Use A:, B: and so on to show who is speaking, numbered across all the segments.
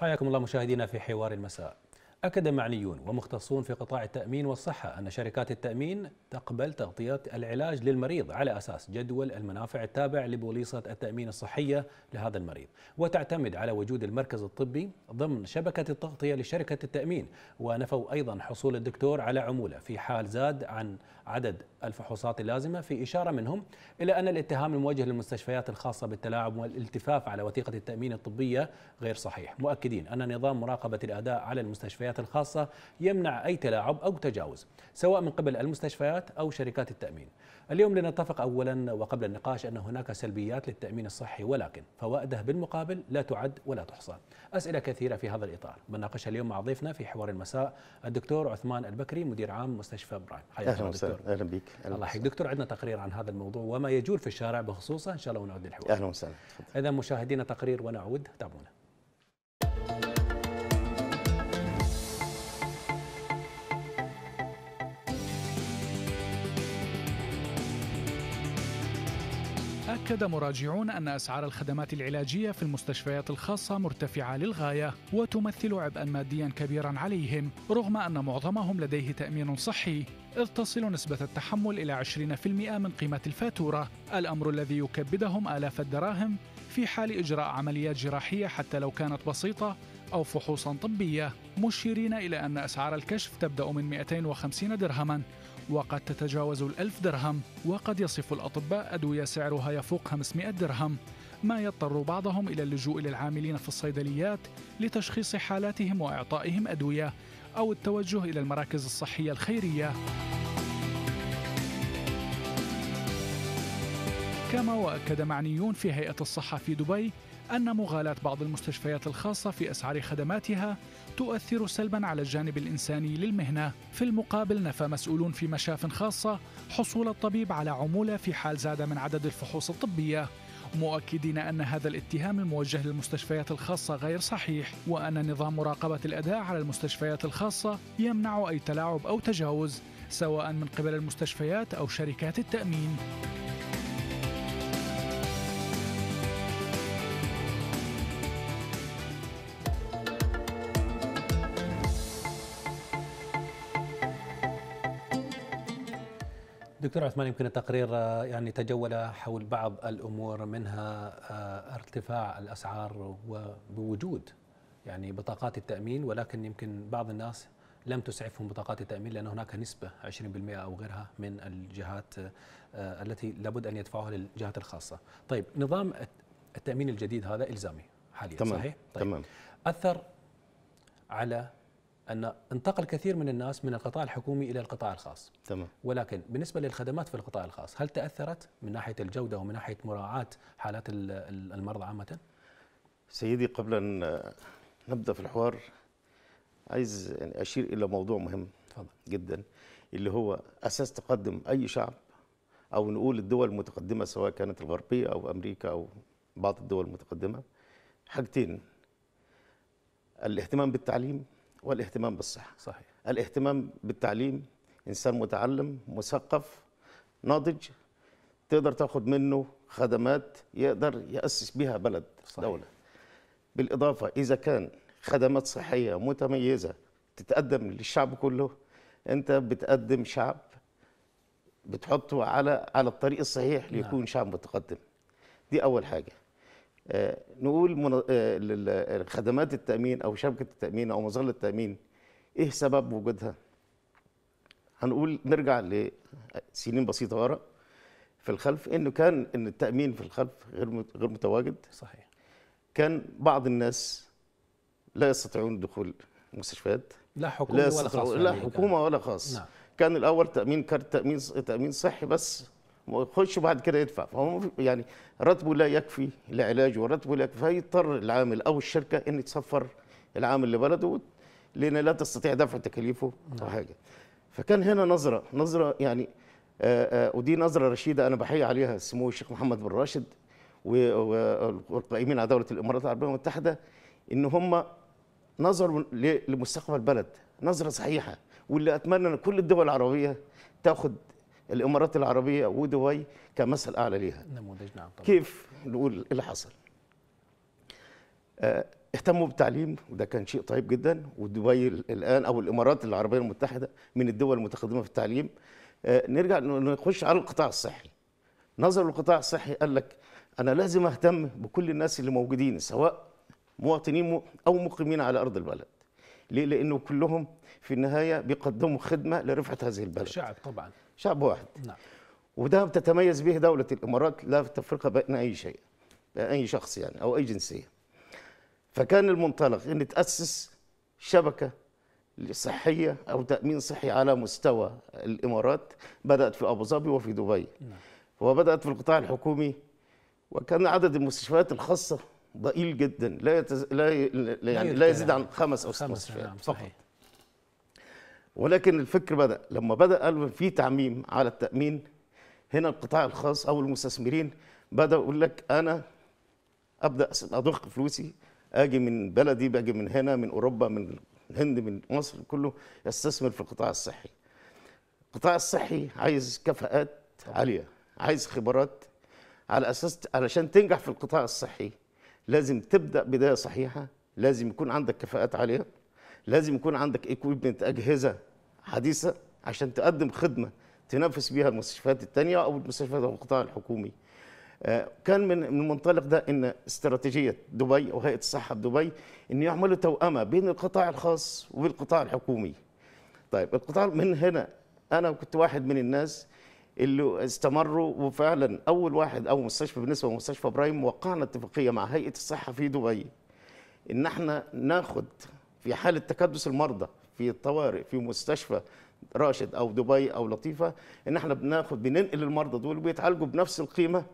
A: حياكم الله مشاهدينا في حوار المساء أكد معنيون ومختصون في قطاع التأمين والصحة أن شركات التأمين تقبل تغطية العلاج للمريض على أساس جدول المنافع التابع لبوليصة التأمين الصحية لهذا المريض وتعتمد على وجود المركز الطبي ضمن شبكة التغطية لشركة التأمين ونفوا أيضا حصول الدكتور على عمولة في حال زاد عن عدد الفحوصات اللازمة في إشارة منهم إلى أن الاتهام الموجه للمستشفيات الخاصة بالتلاعب والالتفاف على وثيقة التأمين الطبية غير صحيح مؤكدين أن نظام مراقبة الأداء على المستشفيات الخاصة يمنع أي تلاعب أو تجاوز سواء من قبل المستشفيات أو شركات التأمين اليوم لنتفق اولا وقبل النقاش ان هناك سلبيات للتامين الصحي ولكن فوائده بالمقابل لا تعد ولا تحصى. اسئله كثيره في هذا الاطار، بنناقشها اليوم مع ضيفنا في حوار المساء الدكتور عثمان البكري مدير عام مستشفى براين. حياك الله دكتور.
B: اهلا بك. الله يحييك
A: دكتور عندنا تقرير عن هذا الموضوع وما يجول في الشارع بخصوصه ان شاء الله ونعود للحوار. اهلا وسهلا. اذا مشاهدينا تقرير ونعود تابعونا.
C: أكد مراجعون أن أسعار الخدمات العلاجية في المستشفيات الخاصة مرتفعة للغاية وتمثل عبئا ماديا كبيرا عليهم رغم أن معظمهم لديه تأمين صحي إذ تصل نسبة التحمل إلى 20% من قيمة الفاتورة الأمر الذي يكبدهم آلاف الدراهم في حال إجراء عمليات جراحية حتى لو كانت بسيطة أو فحوصا طبية مشيرين إلى أن أسعار الكشف تبدأ من 250 درهما وقد تتجاوز الألف درهم وقد يصف الأطباء أدوية سعرها يفوق 500 درهم ما يضطر بعضهم إلى اللجوء للعاملين في الصيدليات لتشخيص حالاتهم وإعطائهم أدوية أو التوجه إلى المراكز الصحية الخيرية كما واكد معنيون في هيئه الصحه في دبي أن مغالاة بعض المستشفيات الخاصة في أسعار خدماتها تؤثر سلبا على الجانب الإنساني للمهنة في المقابل نفى مسؤولون في مشاف خاصة حصول الطبيب على عمولة في حال زاد من عدد الفحوص الطبية مؤكدين أن هذا الاتهام الموجه للمستشفيات الخاصة غير صحيح وأن نظام مراقبة الأداء على المستشفيات الخاصة يمنع أي تلاعب أو تجاوز سواء من قبل المستشفيات أو شركات التأمين
A: دكتور عثمان يمكن التقرير آه، يعني تجول حول بعض الامور منها آه، ارتفاع الاسعار وبوجود يعني بطاقات التامين ولكن يمكن بعض الناس لم تسعفهم بطاقات التامين لان هناك نسبه 20% او غيرها من الجهات آه، التي لابد ان يدفعوها للجهات الخاصه. طيب نظام التامين الجديد هذا الزامي حاليا تمام. صحيح؟ طيب تمام اثر على ان انتقل كثير من الناس من القطاع الحكومي الى القطاع الخاص تمام ولكن بالنسبه للخدمات في القطاع الخاص هل تاثرت من ناحيه الجوده ومن ناحيه مراعاه حالات المرضى عامه
B: سيدي قبل ان نبدا في الحوار عايز يعني اشير الى موضوع مهم تفضل. جدا اللي هو اساس تقدم اي شعب او نقول الدول المتقدمه سواء كانت الغربيه او امريكا او بعض الدول المتقدمه حاجتين الاهتمام بالتعليم والاهتمام بالصحه صحيح الاهتمام بالتعليم انسان متعلم مثقف ناضج تقدر تأخذ منه خدمات يقدر ياسس بها بلد صحيح. دوله بالاضافه اذا كان خدمات صحيه متميزه تتقدم للشعب كله انت بتقدم شعب بتحطه على على الطريق الصحيح نعم. ليكون نعم. شعب متقدم دي اول حاجه آه، نقول آه، خدمات التامين او شبكه التامين او مظله التامين ايه سبب وجودها هنقول نرجع لسنين بسيطه ورا في الخلف انه كان ان التامين في الخلف غير غير متواجد صحيح كان بعض الناس لا يستطيعون دخول المستشفيات لا حكومه ولا خاص لا يعني حكومه ولا خاص نعم. كان الاول تامين كارت تامين تامين صحي بس ويخش بعد كده يدفع فهو يعني راتبه لا يكفي لعلاجه وراتبه لا يكفي فيضطر العامل او الشركه ان تسفر العامل لبلده لان لا تستطيع دفع تكاليفه او نعم. حاجه فكان هنا نظره نظره يعني آآ آه، آآ آه، ودي نظره رشيده انا بحيي عليها سمو الشيخ محمد بن راشد والقائمين على دوله الامارات العربيه المتحده ان هم نظروا لمستقبل البلد نظره صحيحه واللي اتمنى ان كل الدول العربيه تاخد الامارات العربيه ودبي كمثل اعلى ليها
A: نموذج نعم طبعا.
B: كيف نقول اللي حصل آه، اهتموا بالتعليم وده كان شيء طيب جدا ودبي الان او الامارات العربيه المتحده من الدول المتقدمه في التعليم آه، نرجع نخش على القطاع الصحي نظر للقطاع الصحي قال لك انا لازم اهتم بكل الناس اللي موجودين سواء مواطنين او مقيمين على ارض البلد ليه؟ لأنه كلهم في النهاية بيقدموا خدمة لرفعة هذه البلد الشعب طبعا شعب واحد نعم وده بتتميز به دولة الإمارات لا تفرقة بين أي شيء أي شخص يعني أو أي جنسية فكان المنطلق أن تأسس شبكة صحية أو تأمين صحي على مستوى الإمارات بدأت في أبو ظبي وفي دبي نعم. وبدأت في القطاع الحكومي وكان عدد المستشفيات الخاصة ضئيل جدا لا يتز... لا ي... يعني لا يزيد عن خمس او ست وصفات فقط ولكن الفكر بدا لما بدا في تعميم على التامين هنا القطاع الخاص او المستثمرين بدا يقول لك انا ابدا اضخ فلوسي اجي من بلدي باجي من هنا من اوروبا من الهند من مصر كله يستثمر في القطاع الصحي القطاع الصحي عايز كفاءات عاليه عايز خبرات على اساس علشان تنجح في القطاع الصحي لازم تبدا بدايه صحيحه لازم يكون عندك كفاءات عاليه لازم يكون عندك ايكويبمنت اجهزه حديثه عشان تقدم خدمه تنافس بيها المستشفيات الثانيه او المستشفيات او القطاع الحكومي آه، كان من المنطلق ده ان استراتيجيه دبي او هيئه الصحه بدبي ان يعملوا توأمه بين القطاع الخاص والقطاع الحكومي. طيب القطاع من هنا انا كنت واحد من الناس اللي استمروا وفعلا اول واحد او مستشفى بالنسبه لمستشفى برايم وقعنا اتفاقيه مع هيئه الصحه في دبي ان احنا ناخد في حاله تكدس المرضى في الطوارئ في مستشفى راشد او دبي او لطيفه ان احنا بناخد بننقل المرضى دول بيتعالجوا بنفس القيمه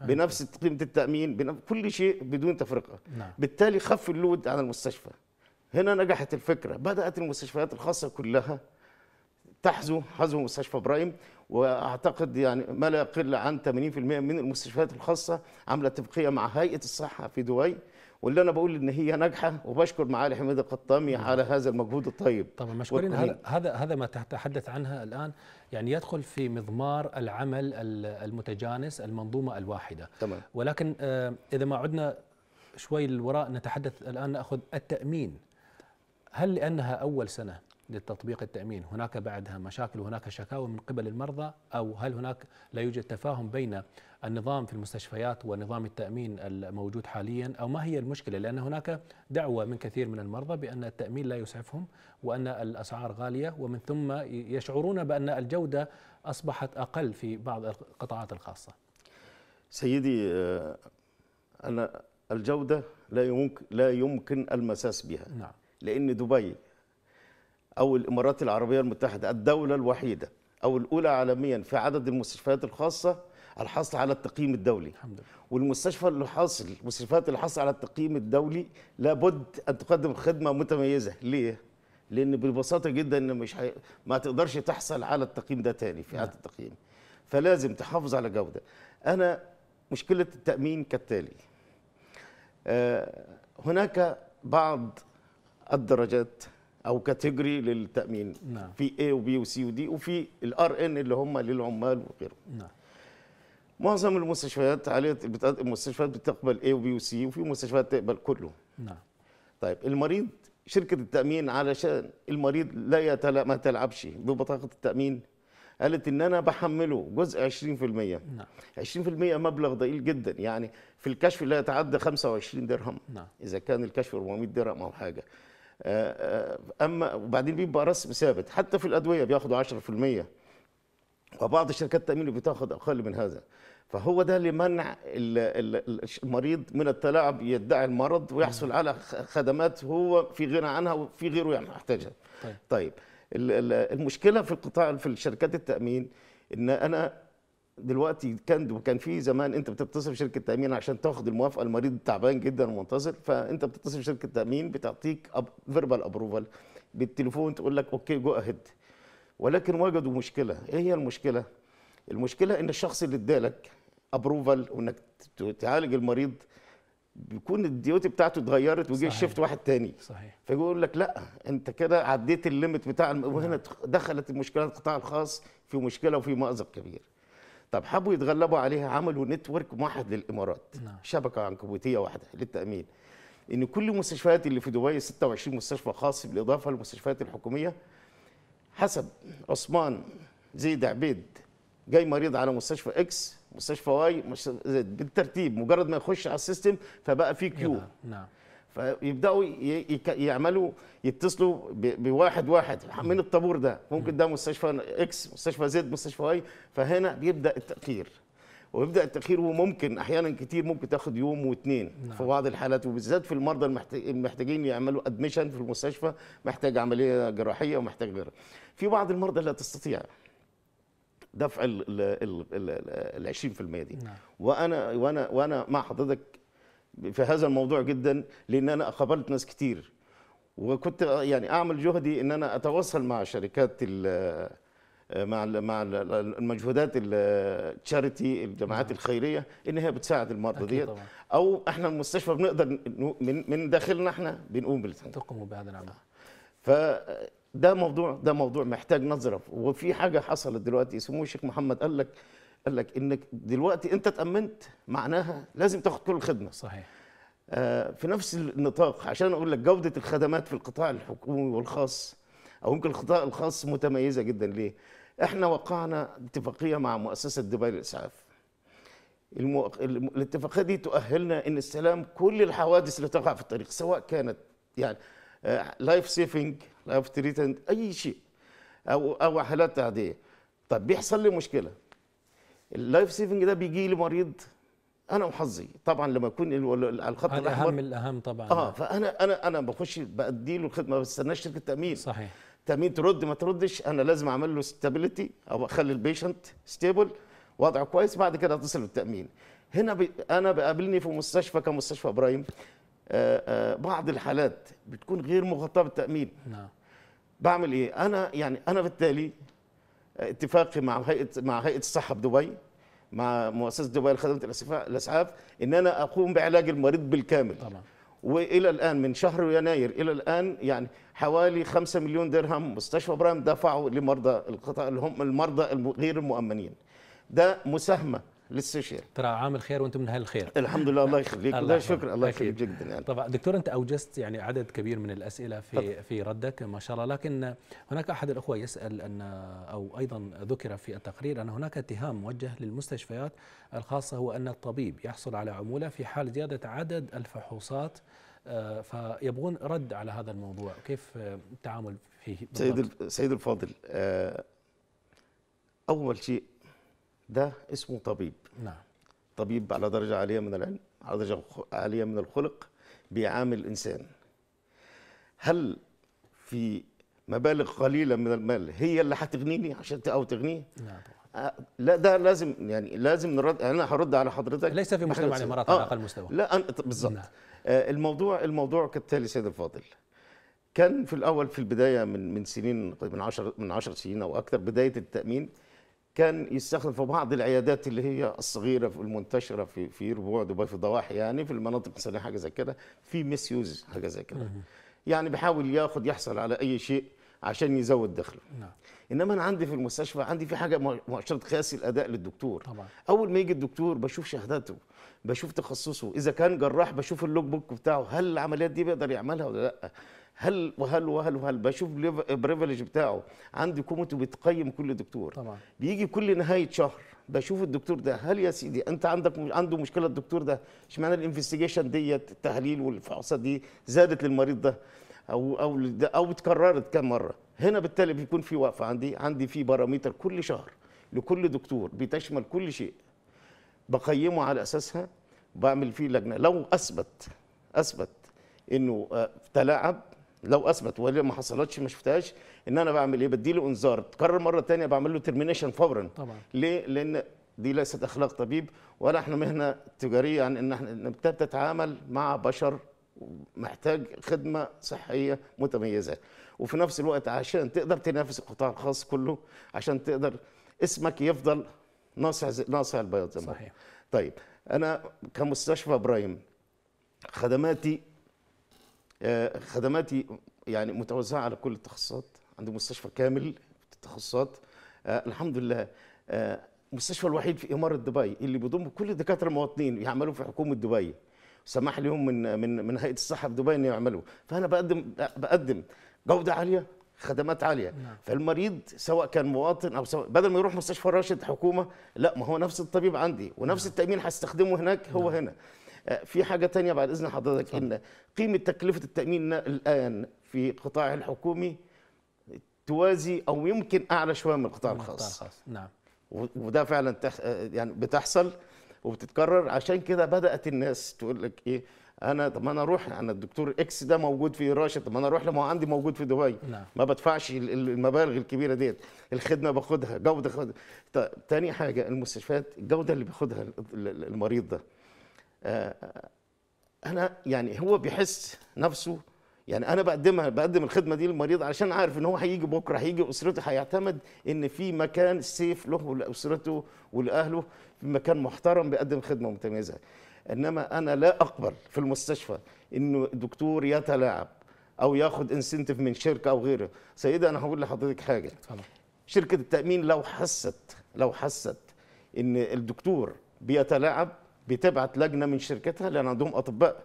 B: بنفس قيمه التامين بنفس كل شيء بدون تفرقه نعم. بالتالي خف اللود على المستشفى هنا نجحت الفكره بدات المستشفيات الخاصه كلها تحذو حذو مستشفى برايم واعتقد يعني ما لا يقل عن 80% من المستشفيات الخاصه عامله اتفاقيه مع هيئه الصحه في دبي واللي انا بقول ان هي ناجحه وبشكر معالي حميد القطامي نعم. على هذا المجهود الطيب طبعا مشكورين
A: هذا هذا ما تتحدث عنها الان يعني يدخل في مضمار العمل المتجانس المنظومه الواحده تمام ولكن آه، اذا ما عدنا شوي للوراء نتحدث الان ناخذ التامين هل لانها اول سنه للتطبيق التأمين هناك بعدها مشاكل وهناك شكاوى من قبل المرضى أو هل هناك لا يوجد تفاهم بين النظام في المستشفيات ونظام التأمين الموجود حاليا أو ما هي المشكلة لأن هناك دعوة من كثير من المرضى بأن التأمين لا يسعفهم وأن الأسعار غالية ومن ثم يشعرون بأن الجودة أصبحت أقل في بعض القطاعات الخاصة
B: سيدي أنا الجودة لا يمكن لا يمكن المساس بها نعم. لأن دبي أو الإمارات العربية المتحدة الدولة الوحيدة أو الأولى عالميا في عدد المستشفيات الخاصة الحاصلة على التقييم الدولي الحمد لله. والمستشفى اللي حاصل المستشفيات اللي حاصل على التقييم الدولي لابد أن تقدم خدمة متميزة ليه؟ لأن ببساطة جدا إن مش حي... ما تقدرش تحصل على التقييم ده تاني في عدد نعم. التقييم فلازم تحافظ على جودة أنا مشكلة التأمين كالتالي آه، هناك بعض الدرجات او كاتيجوري للتامين نعم. في اي وبي وسي ودي وفي الار ان اللي هم للعمال وغيرهم نعم. معظم المستشفيات عاليه المستشفيات بتقبل اي وبي وسي وفي مستشفيات تقبل كله نعم طيب المريض شركه التامين علشان المريض لا يتلا ما تلعبش ببطاقه التامين قالت ان انا بحمله جزء 20% نعم 20% مبلغ ضئيل جدا يعني في الكشف لا يتعدى 25 درهم نعم اذا كان الكشف 400 درهم او حاجه آه، آه، اما وبعدين بيبقى رسم ثابت حتى في الادويه بياخدوا 10% وبعض شركات التامين بتاخد اقل من هذا فهو ده لمنع المريض من التلاعب يدعي المرض ويحصل على خدمات هو في غنى عنها وفي غيره يعني محتاجها طيب, طيب. المشكله في القطاع في شركات التامين ان انا دلوقتي كان كان في زمان انت بتتصل بشركه تامين عشان تاخد الموافقه المريض تعبان جدا ومنتظر فانت بتتصل بشركه تامين بتعطيك فيربال ابروفال بالتليفون تقول لك اوكي جو اهيد ولكن وجدوا مشكله ايه هي المشكله المشكله ان الشخص اللي ادالك ابروفال وانك تعالج المريض بيكون الديوتي بتاعته اتغيرت وجه الشفت واحد تاني صحيح فيقول لك لا انت كده عديت الليمت بتاع وهنا دخلت المشكله القطاع الخاص في مشكله وفي مأزق كبير طب حبوا يتغلبوا عليها عملوا نتورك واحد للامارات نعم. شبكه عنكبوتيه واحده للتامين ان كل المستشفيات اللي في دبي 26 مستشفى خاص بالاضافه للمستشفيات الحكوميه حسب عثمان زيد عبيد جاي مريض على مستشفى اكس مستشفى واي مستشفى زد بالترتيب مجرد ما يخش على السيستم فبقى في كيو نعم. نعم. فيبداوا يعملوا يتصلوا بواحد واحد من الطابور ده ممكن ده مستشفى اكس مستشفى زد مستشفى واي فهنا بيبدا التاخير ويبدا التاخير وممكن احيانا كتير ممكن تاخد يوم واثنين نعم. في بعض الحالات وبالذات في المرضى المحتاجين يعملوا ادمشن في المستشفى محتاج عمليه جراحيه ومحتاج غيره في بعض المرضى لا تستطيع دفع ال 20% دي نعم. وانا وانا وانا مع حضرتك في هذا الموضوع جدا لان انا قابلت ناس كتير وكنت يعني اعمل جهدي ان انا اتواصل مع شركات مع مع المجهودات التشاريتي الجماعات نعم. الخيريه ان هي بتساعد المرضى ديت او احنا المستشفى بنقدر من من داخلنا احنا بنقوم بالتقوم تقوموا بهذا العمل فده موضوع ده موضوع محتاج نظره وفي حاجه حصلت دلوقتي سمو الشيخ محمد قال لك قال لك انك دلوقتي انت اتامنت معناها لازم تاخد كل الخدمه صحيح آه في نفس النطاق عشان اقول لك جوده الخدمات في القطاع الحكومي والخاص او يمكن القطاع الخاص متميزه جدا ليه احنا وقعنا اتفاقيه مع مؤسسه دبي للاسعاف المو... الاتفاقيه دي تؤهلنا ان استلام كل الحوادث اللي تقع في الطريق سواء كانت يعني لايف سيفنج لايف تريتنج اي شيء او او حالات تعديه طب بيحصل لي مشكله اللايف سيفنج ده بيجي لي مريض انا وحظي طبعا لما يكون الخط الاحمر الاهم
A: الاهم طبعا اه فانا
B: انا انا بخش بدي له الخدمه ما بستناش شركه تامين صحيح تامين ترد ما تردش انا لازم اعمل له ستابيليتي او اخلي البيشنت ستيبل وضعه كويس بعد كده اتصل بالتامين هنا بي انا بقابلني في مستشفى كمستشفى ابراهيم آه، آه، بعض الحالات بتكون غير مغطاه بالتامين نعم بعمل ايه انا يعني انا بالتالي اتفاقي مع هيئه مع هيئه الصحه بدبي مع مؤسسه دبي لخدمه الاسعاف ان انا اقوم بعلاج المريض بالكامل طبعا. والى الان من شهر يناير الى الان يعني حوالي 5 مليون درهم مستشفى ابراهيم دفعوا لمرضى القطاع اللي هم المرضى غير المؤمنين ده مساهمه للسوشيال
A: ترى عام الخير وانتم من اهل الخير الحمد لله الله يخليك الله شكرا الله يخليك جدا يعني. طبعا دكتور انت اوجزت يعني عدد كبير من الاسئله في طبعا. في ردك ما شاء الله لكن هناك احد الاخوه يسال ان او ايضا ذكر في التقرير ان هناك اتهام موجه للمستشفيات الخاصه هو ان الطبيب يحصل على عموله في حال زياده عدد الفحوصات آه، فيبغون رد على هذا الموضوع كيف آه، التعامل فيه سيد
B: سيد الفاضل آه، اول شيء ده اسمه طبيب نعم طبيب على درجة عالية من العلم على درجة عالية من الخلق بيعامل إنسان هل في مبالغ قليلة من المال هي اللي هتغنيني عشان أو تغنيه؟ نعم آه، لا ده لازم يعني لازم نرد يعني انا هرد على حضرتك ليس في مجتمع الامارات آه. على اقل مستوى لا بالظبط نعم. آه الموضوع الموضوع كالتالي سيد الفاضل كان في الاول في البدايه من من سنين طيب، من 10 من 10 سنين او اكثر بدايه التامين كان يستخدم في بعض العيادات اللي هي الصغيره في المنتشره في في ربوع دبي في الضواحي يعني في المناطق الصناعيه حاجه زي كده في ميس يوز حاجه زي كده يعني بيحاول ياخد يحصل على اي شيء عشان يزود دخله نعم. انما انا عندي في المستشفى عندي في حاجه مؤشرات قياسي الاداء للدكتور طبعا. اول ما يجي الدكتور بشوف شهادته بشوف تخصصه اذا كان جراح بشوف اللوك بوك بتاعه هل العمليات دي بيقدر يعملها ولا لا هل وهل وهل وهل بشوف البريفليج بتاعه عندي كوميتي بتقيم كل دكتور طبعا. بيجي كل نهايه شهر بشوف الدكتور ده هل يا سيدي انت عندك عنده مشكله الدكتور ده اشمعنى الانفستيجيشن ديت التحليل والفحوصات دي زادت للمريض ده او او او اتكررت كم مره هنا بالتالي بيكون في وقفه عندي عندي في باراميتر كل شهر لكل دكتور بتشمل كل شيء بقيمه على اساسها بعمل فيه لجنه لو اثبت اثبت انه آه، تلاعب لو اثبت ولا ما حصلتش ما شفتهاش ان انا بعمل ايه بدي له انذار تكرر مره ثانيه بعمل له ترمينيشن فورا طبعا ليه لان دي ليست اخلاق طبيب ولا احنا مهنه تجاريه عن يعني ان احنا بتتعامل مع بشر محتاج خدمه صحيه متميزه وفي نفس الوقت عشان تقدر تنافس القطاع الخاص كله عشان تقدر اسمك يفضل ناصع ناصع البياض صحيح طيب انا كمستشفى برايم خدماتي آه، خدماتي يعني متوزعه على كل التخصصات عندي مستشفى كامل في التخصصات آه، الحمد لله المستشفى آه، الوحيد في اماره دبي اللي بيضم كل الدكاتره المواطنين يعملوا في حكومه دبي سمح لهم من من من هيئه الصحه في دبي ان يعملوا فانا بقدم بقدم جوده عاليه خدمات عاليه نعم. فالمريض سواء كان مواطن او سواء بدل ما يروح مستشفى راشد حكومه لا ما هو نفس الطبيب عندي ونفس نعم. التامين هستخدمه هناك هو نعم. هنا في حاجه تانية بعد اذن حضرتك ان قيمه تكلفه التامين الان في القطاع الحكومي توازي او يمكن اعلى شويه من القطاع الخاص نعم وده فعلا تح... يعني بتحصل وبتتكرر عشان كده بدات الناس تقول لك ايه انا طب ما انا اروح انا الدكتور اكس ده موجود في راشد طب ما انا اروح لما هو عندي موجود في دبي نعم. ما بدفعش المبالغ الكبيره ديت الخدمه باخدها جوده خدمة طيب تاني حاجه المستشفيات الجوده اللي بياخدها المريض ده آه، انا يعني هو بيحس نفسه يعني انا بقدمها بقدم الخدمه دي للمريض علشان عارف ان هو هيجي بكره هيجي اسرته هيعتمد ان في مكان سيف له ولاسرته ولاهله في مكان محترم بيقدم خدمه متميزه انما انا لا اقبل في المستشفى انه الدكتور يتلاعب او ياخد انسنتيف من شركه او غيره سيدة انا هقول لحضرتك حاجه طبعا. شركه التامين لو حست لو حست ان الدكتور بيتلاعب بتبعت لجنه من شركتها لان عندهم اطباء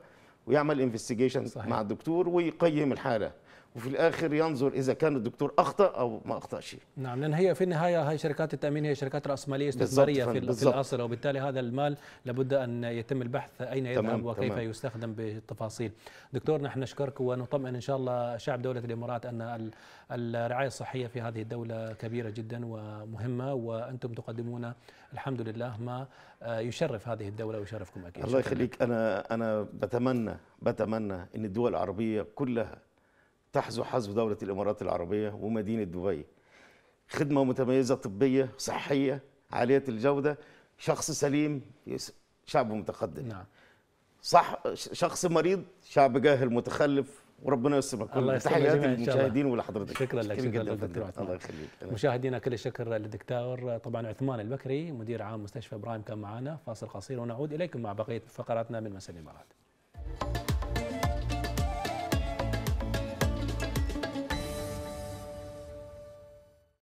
B: ويعمل انفستيجيشن مع الدكتور ويقيم الحاله وفي الاخر ينظر اذا كان الدكتور اخطا او ما اخطاش
A: نعم لان هي في النهايه هي شركات التامين هي شركات راسماليه استثماريه في, في الاصل وبالتالي هذا المال لابد ان يتم البحث اين يذهب وكيف تمام. يستخدم بالتفاصيل دكتور نحن نشكرك ونطمئن ان شاء الله شعب دوله الامارات ان الرعايه الصحيه في هذه الدوله كبيره جدا ومهمه وانتم تقدمون الحمد لله ما آه، يشرف هذه الدوله ويشرفكم اكيد الله يخليك
B: انا انا بتمنى بتمنى ان الدول العربيه كلها تحذو حظو دولة الإمارات العربية ومدينة دبي خدمة متميزة طبية صحية عالية الجودة شخص سليم شعب متقدم نعم. صح شخص مريض شعب جاهل متخلف وربنا يستر لكم تحياتي للمشاهدين ولحضرتك شكرا لك شكرا, شكرا للدكتور عثمان الله يخليك
A: مشاهدينا كل الشكر للدكتور طبعا عثمان البكري مدير عام مستشفى ابراهيم كان معنا فاصل قصير ونعود اليكم مع بقيه فقراتنا من مساء الامارات